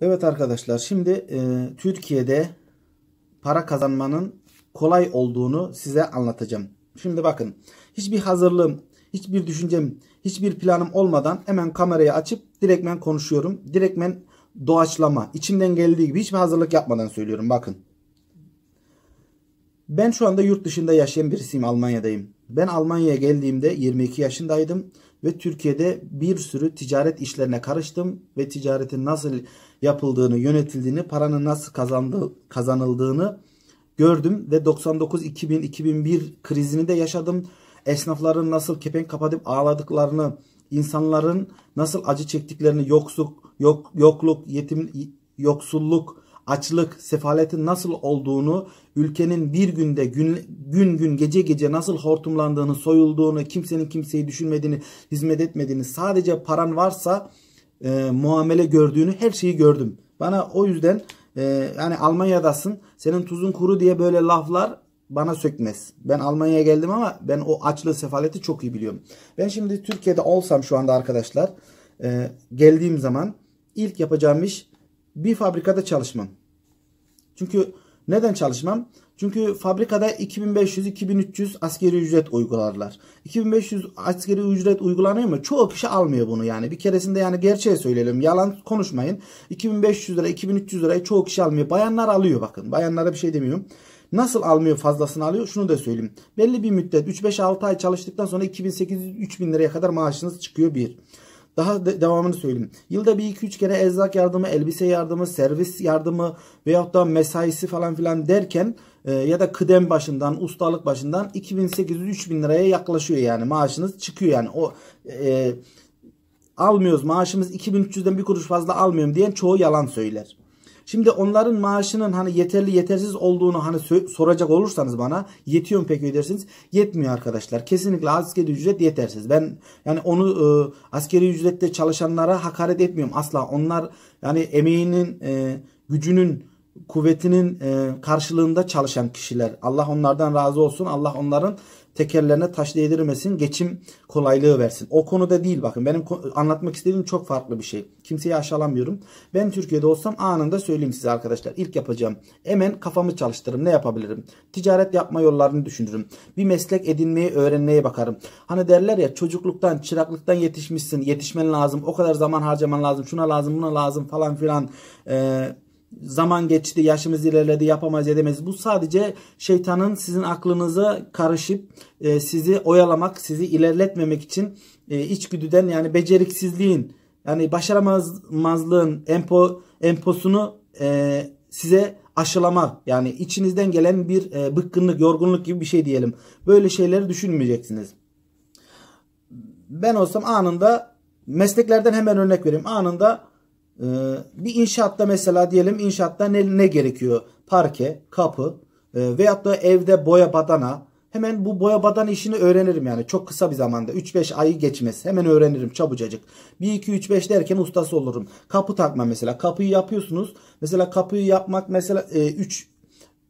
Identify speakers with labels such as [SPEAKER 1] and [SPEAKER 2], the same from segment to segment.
[SPEAKER 1] Evet arkadaşlar şimdi e, Türkiye'de para kazanmanın kolay olduğunu size anlatacağım. Şimdi bakın hiçbir hazırlığım, hiçbir düşüncem, hiçbir planım olmadan hemen kamerayı açıp direktmen konuşuyorum. Direktmen doğaçlama, içimden geldiği gibi hiçbir hazırlık yapmadan söylüyorum bakın. Ben şu anda yurt dışında yaşayan birisiyim Almanya'dayım. Ben Almanya'ya geldiğimde 22 yaşındaydım ve Türkiye'de bir sürü ticaret işlerine karıştım ve ticaretin nasıl yapıldığını, yönetildiğini, paranın nasıl kazandı kazanıldığını gördüm ve 99 2000 2001 krizini de yaşadım. Esnafların nasıl kepenk kapatıp ağladıklarını, insanların nasıl acı çektiklerini, yoksulluk, yok, yokluk, yetim yoksulluk, açlık, sefaletin nasıl olduğunu, ülkenin bir günde gün gün, gün gece gece nasıl hortumlandığını, soyulduğunu, kimsenin kimseyi düşünmediğini, hizmet etmediğini, sadece paran varsa e, muamele gördüğünü her şeyi gördüm. Bana o yüzden e, yani Almanya'dasın senin tuzun kuru diye böyle laflar bana sökmez. Ben Almanya'ya geldim ama ben o açlığı sefaleti çok iyi biliyorum. Ben şimdi Türkiye'de olsam şu anda arkadaşlar e, geldiğim zaman ilk yapacağım iş bir fabrikada çalışmam. Çünkü neden çalışmam? Çünkü fabrikada 2500-2300 askeri ücret uygularlar. 2500 askeri ücret uygulanıyor mu? Çoğu kişi almıyor bunu yani. Bir keresinde yani gerçeği söyleyelim. Yalan konuşmayın. 2500 lira 2300 lirayı çoğu kişi almıyor. Bayanlar alıyor bakın. Bayanlara bir şey demiyorum. Nasıl almıyor fazlasını alıyor? Şunu da söyleyeyim. Belli bir müddet 3-5-6 ay çalıştıktan sonra 2800-3000 liraya kadar maaşınız çıkıyor bir. Daha de devamını söyleyeyim. Yılda bir iki üç kere erzak yardımı, elbise yardımı, servis yardımı veyahut da mesaisi falan filan derken e, ya da kıdem başından, ustalık başından 2800-3000 liraya yaklaşıyor yani maaşınız çıkıyor yani. O e, almıyoruz maaşımız 2300'den bir kuruş fazla almıyorum diyen çoğu yalan söyler. Şimdi onların maaşının hani yeterli yetersiz olduğunu hani soracak olursanız bana yetiyor mu peki dersiniz. Yetmiyor arkadaşlar. Kesinlikle askeri ücret yetersiz. Ben yani onu e, askeri ücrette çalışanlara hakaret etmiyorum asla. Onlar yani emeğinin e, gücünün kuvvetinin e, karşılığında çalışan kişiler. Allah onlardan razı olsun. Allah onların tekerlerine taş değdirmesin. Geçim kolaylığı versin. O konuda değil bakın. Benim anlatmak istediğim çok farklı bir şey. Kimseyi aşağılamıyorum. Ben Türkiye'de olsam anında söyleyeyim size arkadaşlar. İlk yapacağım. Hemen kafamı çalıştırırım. Ne yapabilirim? Ticaret yapma yollarını düşünürüm. Bir meslek edinmeyi öğrenmeye bakarım. Hani derler ya çocukluktan, çıraklıktan yetişmişsin. Yetişmen lazım. O kadar zaman harcaman lazım. Şuna lazım, buna lazım falan filan. Eee zaman geçti, yaşımız ilerledi, yapamayız, edemeyiz. Bu sadece şeytanın sizin aklınıza karışıp e, sizi oyalamak, sizi ilerletmemek için e, içgüdüden yani beceriksizliğin, yani başaramazlığın empo, emposunu e, size aşılamak. Yani içinizden gelen bir e, bıkkınlık, yorgunluk gibi bir şey diyelim. Böyle şeyleri düşünmeyeceksiniz. Ben olsam anında mesleklerden hemen örnek vereyim. Anında ee, bir inşaatta mesela diyelim inşaatta ne, ne gerekiyor? Parke, kapı e, veyahut da evde boya badana. Hemen bu boya badana işini öğrenirim yani çok kısa bir zamanda 3-5 ayı geçmez. Hemen öğrenirim çabucacık. 1-2-3-5 derken ustası olurum. Kapı takma mesela kapıyı yapıyorsunuz. Mesela kapıyı yapmak mesela e,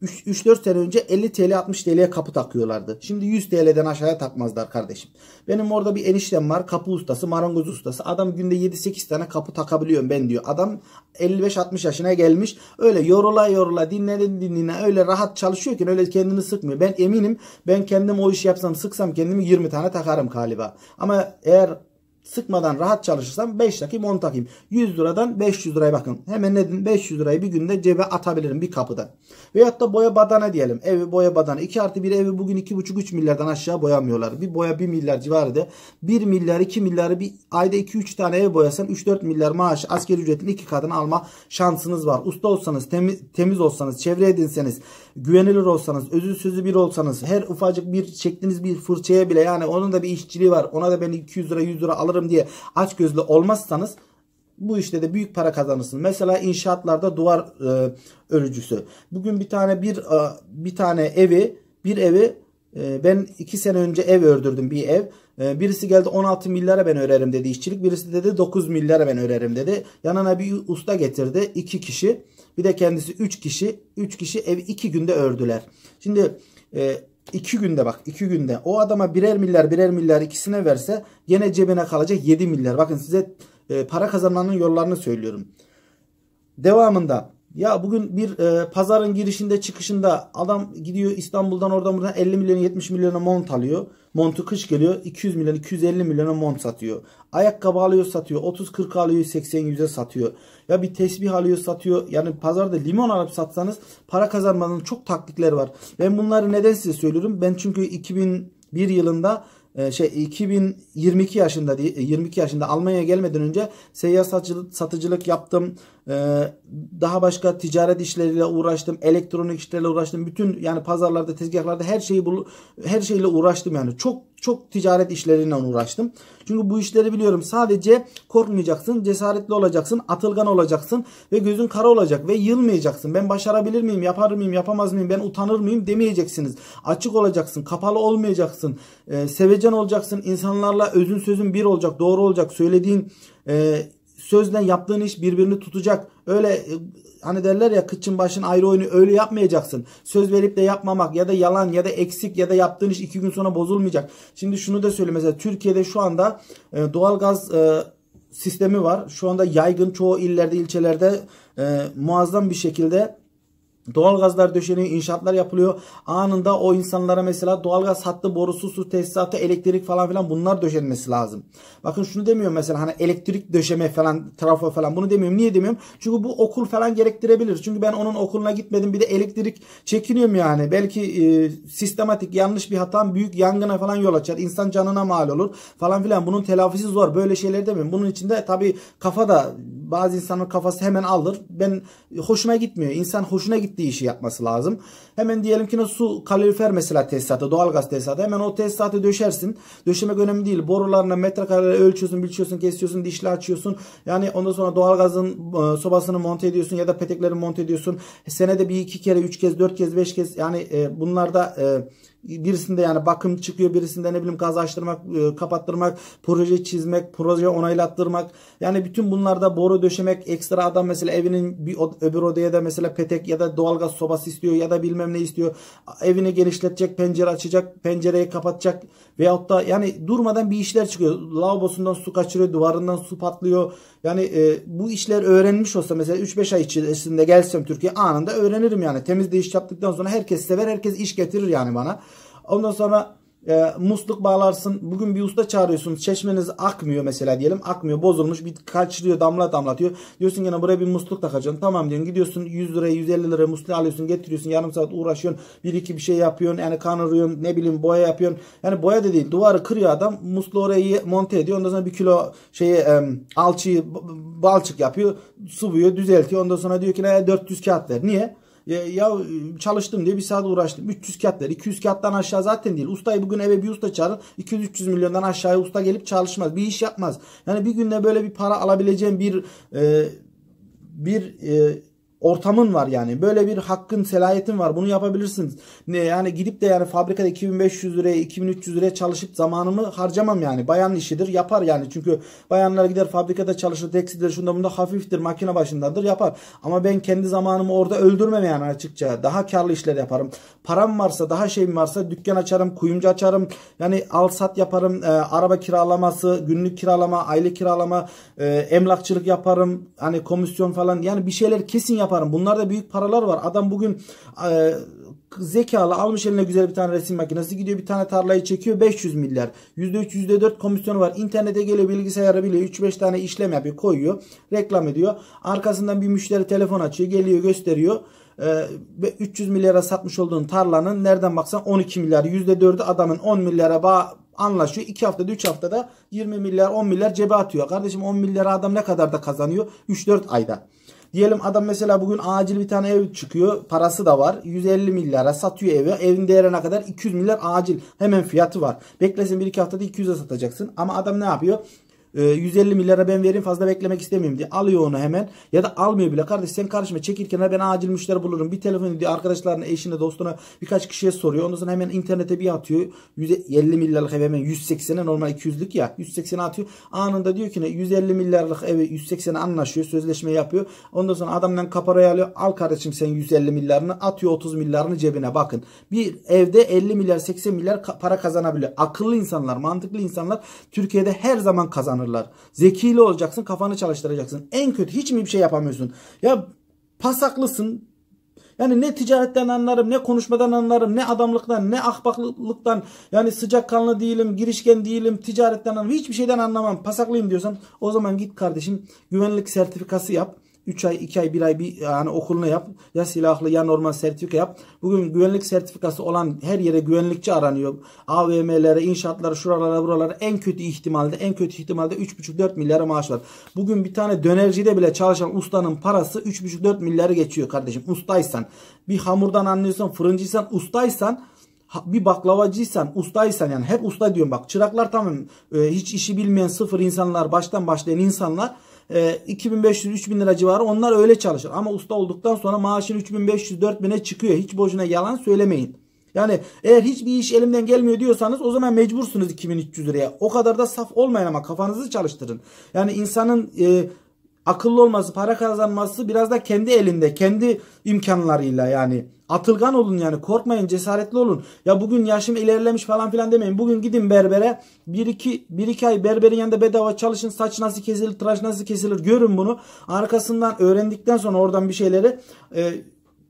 [SPEAKER 1] 3-4 sene önce 50 TL 60 TL'ye kapı takıyorlardı. Şimdi 100 TL'den aşağıya takmazlar kardeşim. Benim orada bir eniştem var kapı ustası marangoz ustası. Adam günde 7-8 tane kapı takabiliyorum ben diyor. Adam 55-60 yaşına gelmiş. Öyle yorula yorula dinlene dinlene öyle rahat çalışıyor ki öyle kendini sıkmıyor. Ben eminim ben kendim o işi yapsam sıksam kendimi 20 tane takarım galiba. Ama eğer sıkmadan rahat çalışırsam 5 takayım 10 takayım. 100 liradan 500 liraya bakın. Hemen ne dedim 500 lirayı bir günde cebe atabilirim bir kapıda. Veyahut da boya badana diyelim. Evi boya badana. 2 artı 1 evi bugün 2,5-3 milyardan aşağı boyamıyorlar. Bir boya 1 milyar civarıydı. 1 milyar 2 milyarı bir ayda 2-3 tane ev boyasam 3-4 milyar maaş asker ücretin iki katını alma şansınız var. Usta olsanız temiz, temiz olsanız çevre edinseniz güvenilir olsanız, özü sözü bir olsanız, her ufacık bir çektiğiniz bir fırçaya bile yani onun da bir işçiliği var. Ona da ben 200 lira 100 lira alırım diye aç gözlü olmazsanız bu işte de büyük para kazanırsın. Mesela inşaatlarda duvar e, örücüsü. Bugün bir tane bir e, bir tane evi, bir evi e, ben 2 sene önce ev ördürdüm bir ev. E, birisi geldi 16 milyara ben örerim dedi işçilik. Birisi dedi 9 milyara ben örerim dedi. Yanına bir usta getirdi. iki kişi. Bir de kendisi 3 kişi. 3 kişi evi 2 günde ördüler. Şimdi 2 e, günde bak 2 günde o adama birer milyar birer milyar ikisine verse yine cebine kalacak 7 milyar. Bakın size e, para kazanmanın yollarını söylüyorum. Devamında ya bugün bir e, pazarın girişinde çıkışında adam gidiyor İstanbul'dan oradan buradan 50 milyon 70 milyona mont alıyor. Montu kış geliyor 200 milyon 250 milyona mont satıyor. Ayakkabı alıyor satıyor 30-40 alıyor 80-100'e satıyor. Ya bir tesbih alıyor satıyor. Yani pazarda limon alıp satsanız para kazanmanın çok taktikler var. Ben bunları neden size söylüyorum? Ben çünkü 2001 yılında e, şey 2022 yaşında 22 e, yaşında Almanya'ya gelmeden önce seyyar satıcılık yaptım. Ee, daha başka ticaret işleriyle uğraştım, elektronik işleriyle uğraştım. Bütün yani pazarlarda, tezgahlarda her şeyi bul her şeyle uğraştım yani. Çok çok ticaret işleriyle uğraştım. Çünkü bu işleri biliyorum. Sadece korkmayacaksın, cesaretli olacaksın, atılgan olacaksın ve gözün kara olacak ve yılmayacaksın. Ben başarabilir miyim, yapar mıyım, yapamaz mıyım, ben utanır mıyım demeyeceksiniz. Açık olacaksın, kapalı olmayacaksın, e, sevecen olacaksın, insanlarla özün sözün bir olacak, doğru olacak, söylediğin e, sözle yaptığın iş birbirini tutacak. Öyle e, hani derler ya kıçın başın ayrı oyunu öyle yapmayacaksın. Söz verip de yapmamak ya da yalan ya da eksik ya da yaptığın iş iki gün sonra bozulmayacak. Şimdi şunu da söyleyeyim. mesela Türkiye'de şu anda e, doğalgaz e, sistemi var. Şu anda yaygın çoğu illerde ilçelerde muazzam bir şekilde Doğalgazlar döşeniyor, inşaatlar yapılıyor. Anında o insanlara mesela doğalgaz hattı, borusu, su tesisatı, elektrik falan filan bunlar döşenmesi lazım. Bakın şunu demiyorum mesela hani elektrik döşeme falan, trafo falan bunu demiyorum. Niye demiyorum? Çünkü bu okul falan gerektirebilir. Çünkü ben onun okuluna gitmedim bir de elektrik çekiniyorum yani. Belki e, sistematik yanlış bir hatam büyük yangına falan yol açar. İnsan canına mal olur falan filan. Bunun telafisi zor. Böyle şeyler demiyorum. Bunun içinde tabii kafa da bazı insanın kafası hemen alır. Ben hoşuma gitmiyor. İnsan hoşuna gittiği işi yapması lazım. Hemen diyelim ki su kalorifer mesela tesisatı, doğalgaz tesisatı. Hemen o tesisatı döşersin. Döşemek önemli değil. Borularına metrekareleri ölçüyorsun, biçiyorsun, kesiyorsun, dişli açıyorsun. Yani ondan sonra doğalgazın e, sobasını monte ediyorsun ya da petekleri monte ediyorsun. Senede bir iki kere, üç kez, dört kez, beş kez yani e, bunlarda e, birisinde yani bakım çıkıyor birisinde ne bileyim gaz açtırmak, e, kapattırmak, proje çizmek, proje onaylattırmak. Yani bütün bunlarda boru döşemek, ekstra adam mesela evinin bir öbür odaya da mesela petek ya da doğalgaz sobası istiyor ya da bilmem ne istiyor. Evini genişletecek, pencere açacak, pencereyi kapatacak veyahut da yani durmadan bir işler çıkıyor. Lavabosundan su kaçırıyor, duvarından su patlıyor. Yani e, bu işler öğrenmiş olsa mesela 3-5 ay içerisinde gelsem Türkiye anında öğrenirim yani. Temizde iş yaptıktan sonra herkes sever, herkes iş getirir yani bana. Ondan sonra e, musluk bağlarsın. Bugün bir usta çağırıyorsun. Çeşmeniz akmıyor mesela diyelim. Akmıyor bozulmuş. Bir kaçırıyor damla damlatıyor. Diyorsun yine buraya bir musluk takacaksın. Tamam diyorsun. Gidiyorsun 100 liraya 150 liraya musluğu alıyorsun. Getiriyorsun. Yarım saat uğraşıyorsun. Bir iki bir şey yapıyorsun. Yani kanırıyorsun. Ne bileyim boya yapıyorsun. Yani boya da değil. Duvarı kırıyor adam. Musluğu oraya monte ediyor. Ondan sonra bir kilo şeyi e, alçıyı balçık yapıyor. Sıvıyor. Düzeltiyor. Ondan sonra diyor ki 400 kağıt ver. Niye? ya çalıştım diye bir saat uğraştım. 300 katlar. 200 kattan aşağı zaten değil. Ustayı bugün eve bir usta çağırın. 200-300 milyondan aşağıya usta gelip çalışmaz. Bir iş yapmaz. Yani bir günde böyle bir para alabileceğim bir e, bir e, ortamın var yani. Böyle bir hakkın, selayetin var. Bunu yapabilirsiniz. Ne yani gidip de yani fabrikada 2500 liraya, 2300 liraya çalışıp zamanımı harcamam yani. Bayan işidir, yapar yani. Çünkü bayanlar gider fabrikada çalışır, tekstildir, şunda bunda hafiftir, makine başındadır, yapar. Ama ben kendi zamanımı orada öldürmem yani açıkça. Daha karlı işler yaparım. Param varsa, daha şeyim varsa dükkan açarım, kuyumcu açarım. Yani al sat yaparım. E, araba kiralaması, günlük kiralama, aylık kiralama, e, emlakçılık yaparım. Hani komisyon falan yani bir şeyler kesin yaparım yaparım. Bunlarda büyük paralar var. Adam bugün e, zekalı almış eline güzel bir tane resim makinesi gidiyor bir tane tarlayı çekiyor 500 milyar. %3 %4 komisyonu var. İnternete geliyor bilgisayara bile 3-5 tane işlem yapıyor koyuyor reklam ediyor. Arkasından bir müşteri telefon açıyor geliyor gösteriyor. Ee, 300 milyara satmış olduğun tarlanın nereden baksan 12 milyar %4'ü adamın 10 milyara bağ anlaşıyor. 2 haftada 3 haftada 20 milyar 10 milyar cebe atıyor. Kardeşim 10 milyara adam ne kadar da kazanıyor? 3-4 ayda. Diyelim adam mesela bugün acil bir tane ev çıkıyor. Parası da var. 150 milyara satıyor evi. Evin değerine kadar 200 milyar acil. Hemen fiyatı var. Beklesin bir iki haftada 200'e satacaksın. Ama adam ne yapıyor? 150 ee, milyara ben vereyim fazla beklemek istemiyorum diye alıyor onu hemen. Ya da almıyor bile. Kardeş sen karışma çekirken kenara ben acil müşteri bulurum. Bir telefon diyor arkadaşlarına eşine dostuna birkaç kişiye soruyor. Ondan sonra hemen internete bir atıyor. 150 milyarlık ev hemen 180'e normal 200'lük ya 180'e atıyor. Anında diyor ki ne 150 milyarlık evi 180'e anlaşıyor. Sözleşme yapıyor. Ondan sonra adamdan kaparayı alıyor. Al kardeşim sen 150 milyarını atıyor 30 milyarını cebine bakın. Bir evde 50 milyar 80 milyar para kazanabiliyor. Akıllı insanlar mantıklı insanlar Türkiye'de her zaman kazanır sınırlar. Zekili olacaksın kafanı çalıştıracaksın. En kötü hiç mi bir şey yapamıyorsun? Ya pasaklısın. Yani ne ticaretten anlarım, ne konuşmadan anlarım, ne adamlıktan, ne ahbaklıktan. Yani sıcakkanlı değilim, girişken değilim, ticaretten anlamam. Hiçbir şeyden anlamam. Pasaklıyım diyorsan o zaman git kardeşim güvenlik sertifikası yap. 3 ay 2 ay 1 ay bir yani e, okulunu yap. Ya silahlı ya normal sertifika yap. Bugün güvenlik sertifikası olan her yere güvenlikçi aranıyor. AVM'lere, inşaatlara, şuralara, buralara en kötü ihtimalde en kötü ihtimalde 3,5-4 milyara maaş var. Bugün bir tane dönercide bile çalışan ustanın parası 3,5-4 milyarı geçiyor kardeşim. Ustaysan, bir hamurdan anlıyorsan, fırıncıysan, ustaysan bir baklavacıysan, ustaysan yani hep usta diyorum bak çıraklar tamam e, hiç işi bilmeyen sıfır insanlar, baştan başlayan insanlar 2500-3000 e, lira civarı onlar öyle çalışır. Ama usta olduktan sonra maaşın 3500-4000'e çıkıyor. Hiç boşuna yalan söylemeyin. Yani eğer hiçbir iş elimden gelmiyor diyorsanız o zaman mecbursunuz 2300 liraya. O kadar da saf olmayın ama kafanızı çalıştırın. Yani insanın e, akıllı olması, para kazanması biraz da kendi elinde, kendi imkanlarıyla yani. Atılgan olun yani korkmayın cesaretli olun. Ya bugün yaşım ilerlemiş falan filan demeyin. Bugün gidin berbere 1-2 1-2 ay berberin yanında bedava çalışın. Saç nasıl kesilir, tıraş nasıl kesilir görün bunu. Arkasından öğrendikten sonra oradan bir şeyleri e,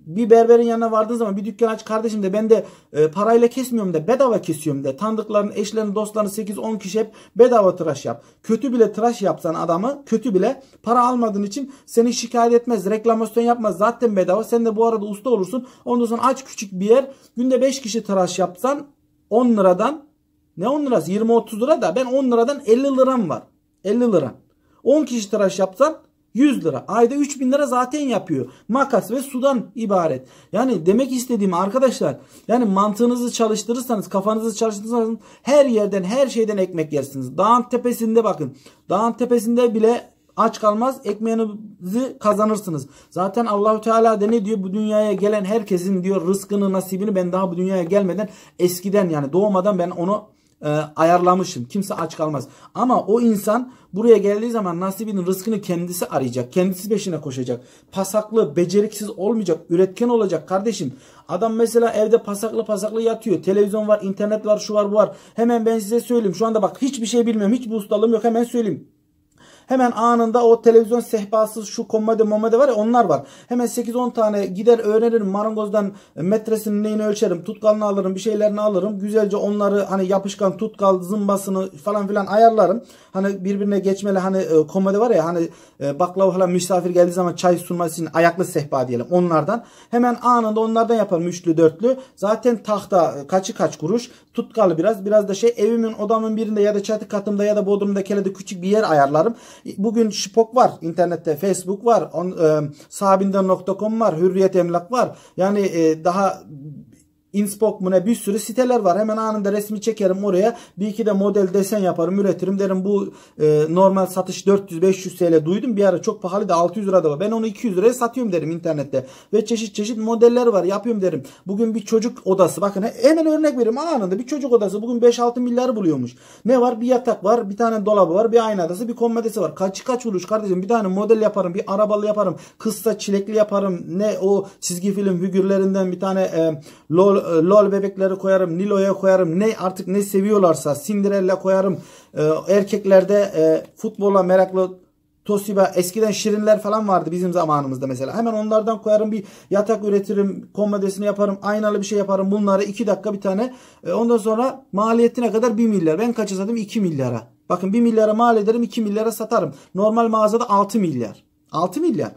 [SPEAKER 1] bir berberin yanına vardığın zaman bir dükkan aç kardeşim de ben de e, parayla kesmiyorum de bedava kesiyorum de. Tanıdıkların, eşlerin, dostların 8-10 kişi hep bedava tıraş yap. Kötü bile tıraş yapsan adamı kötü bile para almadığın için seni şikayet etmez. Reklamasyon yapmaz zaten bedava. Sen de bu arada usta olursun. Ondan sonra aç küçük bir yer. Günde 5 kişi tıraş yapsan 10 liradan ne 10 lirası 20-30 lira da ben 10 liradan 50 liram var. 50 lira. 10 kişi tıraş yapsan 100 lira. Ayda 3000 lira zaten yapıyor. Makas ve sudan ibaret. Yani demek istediğim arkadaşlar yani mantığınızı çalıştırırsanız kafanızı çalıştırırsanız her yerden her şeyden ekmek yersiniz. Dağın tepesinde bakın. Dağın tepesinde bile aç kalmaz ekmeğinizi kazanırsınız. Zaten Allahü Teala de ne diyor? Bu dünyaya gelen herkesin diyor rızkını nasibini ben daha bu dünyaya gelmeden eskiden yani doğmadan ben onu e, ayarlamışım. Kimse aç kalmaz. Ama o insan buraya geldiği zaman nasibinin rızkını kendisi arayacak. Kendisi peşine koşacak. Pasaklı, beceriksiz olmayacak. Üretken olacak kardeşim. Adam mesela evde pasaklı pasaklı yatıyor. Televizyon var, internet var, şu var, bu var. Hemen ben size söyleyeyim. Şu anda bak hiçbir şey bilmiyorum. Hiçbir ustalığım yok. Hemen söyleyeyim. Hemen anında o televizyon sehpasız şu komedi momedi var ya onlar var. Hemen 8-10 tane gider öğrenirim marangozdan metresini neyini ölçerim. Tutkalını alırım bir şeylerini alırım. Güzelce onları hani yapışkan tutkal zımbasını falan filan ayarlarım. Hani birbirine geçmeli hani e, komedi var ya hani e, baklava falan misafir geldiği zaman çay sunması için ayaklı sehpa diyelim onlardan. Hemen anında onlardan yaparım üçlü dörtlü. Zaten tahta e, kaçı kaç kuruş tutkalı biraz biraz da şey evimin odamın birinde ya da çatı katımda ya da bodrumda kelede küçük bir yer ayarlarım. Bugün Şipok var internette, Facebook var, on, e, sahibinden.com var, Hürriyet Emlak var. Yani e, daha Inspok mu ne bir sürü siteler var. Hemen anında resmi çekerim oraya. Bir iki de model desen yaparım üretirim derim bu e, normal satış 400-500 TL duydum. Bir ara çok pahalı da 600 lira da var. Ben onu 200 liraya satıyorum derim internette. Ve çeşit çeşit modeller var yapıyorum derim. Bugün bir çocuk odası bakın hemen örnek vereyim anında bir çocuk odası bugün 5-6 milyar buluyormuş. Ne var bir yatak var bir tane dolabı var bir ayna adası bir komedesi var. Kaç kaç vuruş kardeşim bir tane model yaparım bir arabalı yaparım. Kısa çilekli yaparım. Ne o çizgi film figürlerinden bir tane e, lol e, lol bebekleri koyarım. Nilo'ya koyarım. Ne artık ne seviyorlarsa Cinderella koyarım. E, erkeklerde e, futbola meraklı Toshiba eskiden şirinler falan vardı bizim zamanımızda mesela. Hemen onlardan koyarım bir yatak üretirim. Komodesini yaparım. Aynalı bir şey yaparım. Bunları 2 dakika bir tane. E, ondan sonra maliyetine kadar 1 milyar. Ben kaça satayım? 2 milyara. Bakın 1 milyara mal ederim 2 milyara satarım. Normal mağazada 6 milyar. 6 milyar.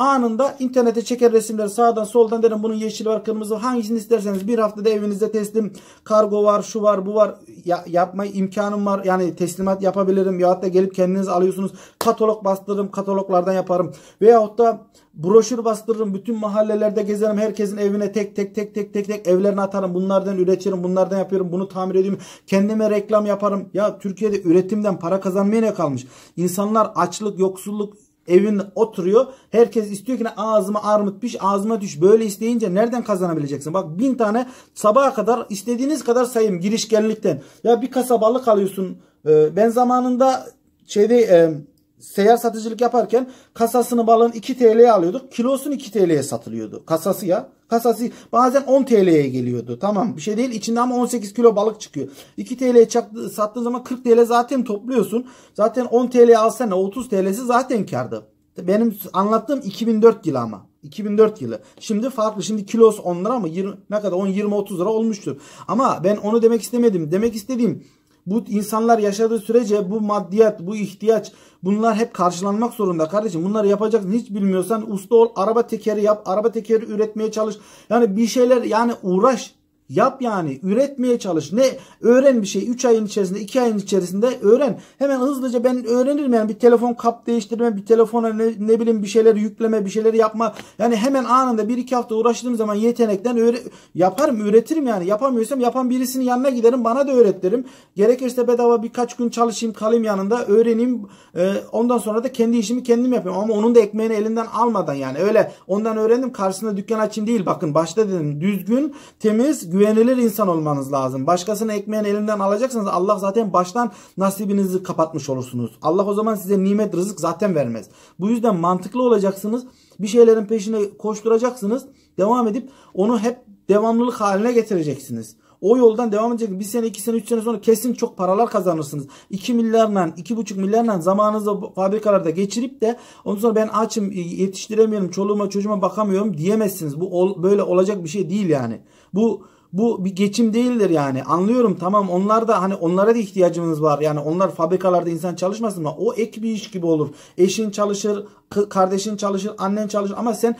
[SPEAKER 1] Anında internete çeker resimleri sağdan soldan derim bunun yeşil var kırmızı var. hangisini isterseniz bir haftada evinizde teslim kargo var şu var bu var ya, yapma imkanım var yani teslimat yapabilirim ya da gelip kendiniz alıyorsunuz katalog bastırırım kataloglardan yaparım veyahut da broşür bastırırım bütün mahallelerde gezerim herkesin evine tek tek tek tek tek tek evlerine atarım bunlardan üretirim bunlardan yapıyorum bunu tamir ediyorum kendime reklam yaparım ya Türkiye'de üretimden para kazanmaya ne kalmış insanlar açlık yoksulluk evin oturuyor. Herkes istiyor ki ağzıma armut piş ağzıma düş. Böyle isteyince nereden kazanabileceksin? Bak bin tane sabaha kadar istediğiniz kadar sayayım girişkenlikten. Ya bir kasabalık alıyorsun. Ee, ben zamanında şeyde e, seyyar satıcılık yaparken kasasını balığın 2 TL'ye alıyorduk. kilosun 2 TL'ye satılıyordu. Kasası ya. Kasası bazen 10 TL'ye geliyordu. Tamam bir şey değil. İçinde ama 18 kilo balık çıkıyor. 2 TL'ye sattığın zaman 40 TL zaten topluyorsun. Zaten 10 TL'ye alsana 30 TL'si zaten kardı. Benim anlattığım 2004 yılı ama. 2004 yılı. Şimdi farklı. Şimdi kilos 10 lira ama 20, ne kadar 10-20-30 lira olmuştur. Ama ben onu demek istemedim. Demek istediğim bu insanlar yaşadığı sürece bu maddiyat, bu ihtiyaç bunlar hep karşılanmak zorunda kardeşim. Bunları yapacaksın hiç bilmiyorsan usta ol, araba tekeri yap, araba tekeri üretmeye çalış. Yani bir şeyler yani uğraş. Yap yani üretmeye çalış. Ne öğren bir şey 3 ayın içerisinde 2 ayın içerisinde öğren. Hemen hızlıca ben öğrenirim yani bir telefon kap değiştirme bir telefona ne, ne bileyim bir şeyler yükleme bir şeyler yapma. Yani hemen anında 1-2 hafta uğraştığım zaman yetenekten öğre yaparım üretirim yani. Yapamıyorsam yapan birisini yanına giderim bana da öğretirim. Gerekirse bedava birkaç gün çalışayım kalayım yanında öğreneyim. E, ondan sonra da kendi işimi kendim yapayım. Ama onun da ekmeğini elinden almadan yani öyle ondan öğrendim karşısında dükkan açayım değil. Bakın başta dedim düzgün temiz güvenilir insan olmanız lazım. Başkasının ekmeğini elinden alacaksınız. Allah zaten baştan nasibinizi kapatmış olursunuz. Allah o zaman size nimet rızık zaten vermez. Bu yüzden mantıklı olacaksınız. Bir şeylerin peşine koşturacaksınız. Devam edip onu hep devamlılık haline getireceksiniz. O yoldan devam edeceksiniz. Bir sene, iki sene, üç sene sonra kesin çok paralar kazanırsınız. 2 milyarla, buçuk milyarla zamanınızı fabrikalarda geçirip de ondan sonra ben açım, yetiştiremiyorum, çoluğuma çocuğuma bakamıyorum diyemezsiniz. Bu böyle olacak bir şey değil yani. Bu bu bir geçim değildir yani. Anlıyorum tamam onlar da hani onlara da ihtiyacımız var. Yani onlar fabrikalarda insan çalışmasın ama o ek bir iş gibi olur. Eşin çalışır, kardeşin çalışır, annen çalışır ama sen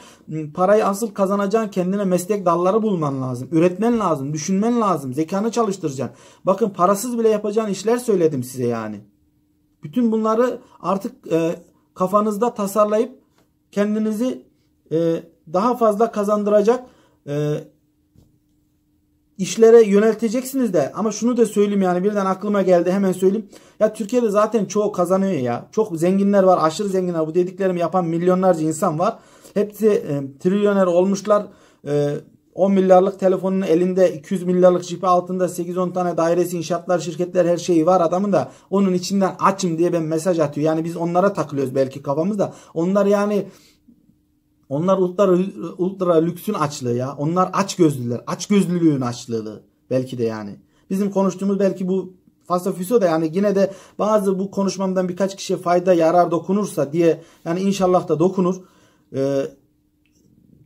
[SPEAKER 1] parayı asıl kazanacağın kendine meslek dalları bulman lazım. Üretmen lazım, düşünmen lazım, zekanı çalıştıracaksın. Bakın parasız bile yapacağın işler söyledim size yani. Bütün bunları artık e, kafanızda tasarlayıp kendinizi e, daha fazla kazandıracak e, işlere yönelteceksiniz de ama şunu da söyleyeyim yani birden aklıma geldi hemen söyleyeyim. Ya Türkiye'de zaten çoğu kazanıyor ya. Çok zenginler var aşırı zenginler bu dediklerimi yapan milyonlarca insan var. Hepsi e, trilyoner olmuşlar. E, 10 milyarlık telefonun elinde 200 milyarlık cipi altında 8-10 tane dairesi, inşaatlar, şirketler her şeyi var adamın da onun içinden açım diye ben mesaj atıyor. Yani biz onlara takılıyoruz belki kafamızda. Onlar yani onlar ultra, ultra lüksün açlığı ya. Onlar aç gözlüler. Aç gözlülüğün açlığı belki de yani. Bizim konuştuğumuz belki bu fazla da yani yine de bazı bu konuşmamdan birkaç kişiye fayda yarar dokunursa diye yani inşallah da dokunur. Ee,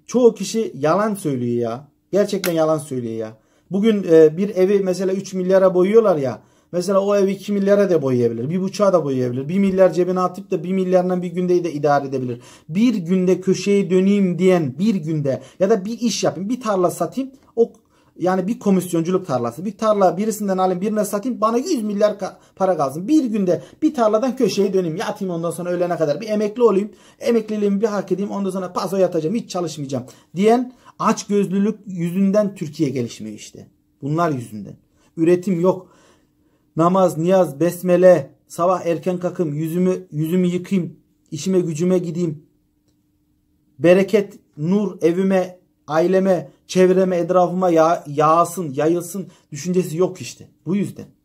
[SPEAKER 1] çoğu kişi yalan söylüyor ya. Gerçekten yalan söylüyor ya. Bugün e, bir evi mesela 3 milyara boyuyorlar ya. Mesela o evi 2 milyara da boyayabilir. 1,5'a da boyayabilir. 1 milyar cebine atıp da 1 milyarından bir günde de idare edebilir. Bir günde köşeye döneyim diyen bir günde ya da bir iş yapayım. Bir tarla satayım. O yani bir komisyonculuk tarlası. Bir tarla birisinden alayım birine satayım. Bana 100 milyar para kalsın. Bir günde bir tarladan köşeye döneyim. Yatayım ondan sonra öğlene kadar. Bir emekli olayım. Emekliliğimi bir hak edeyim. Ondan sonra paso yatacağım. Hiç çalışmayacağım. Diyen aç gözlülük yüzünden Türkiye gelişmiyor işte. Bunlar yüzünden. Üretim yok namaz, niyaz, besmele, sabah erken kakım, yüzümü yüzümü yıkayım, işime gücüme gideyim. Bereket, nur evime, aileme, çevreme, etrafıma ya yağsın, yayılsın düşüncesi yok işte. Bu yüzden.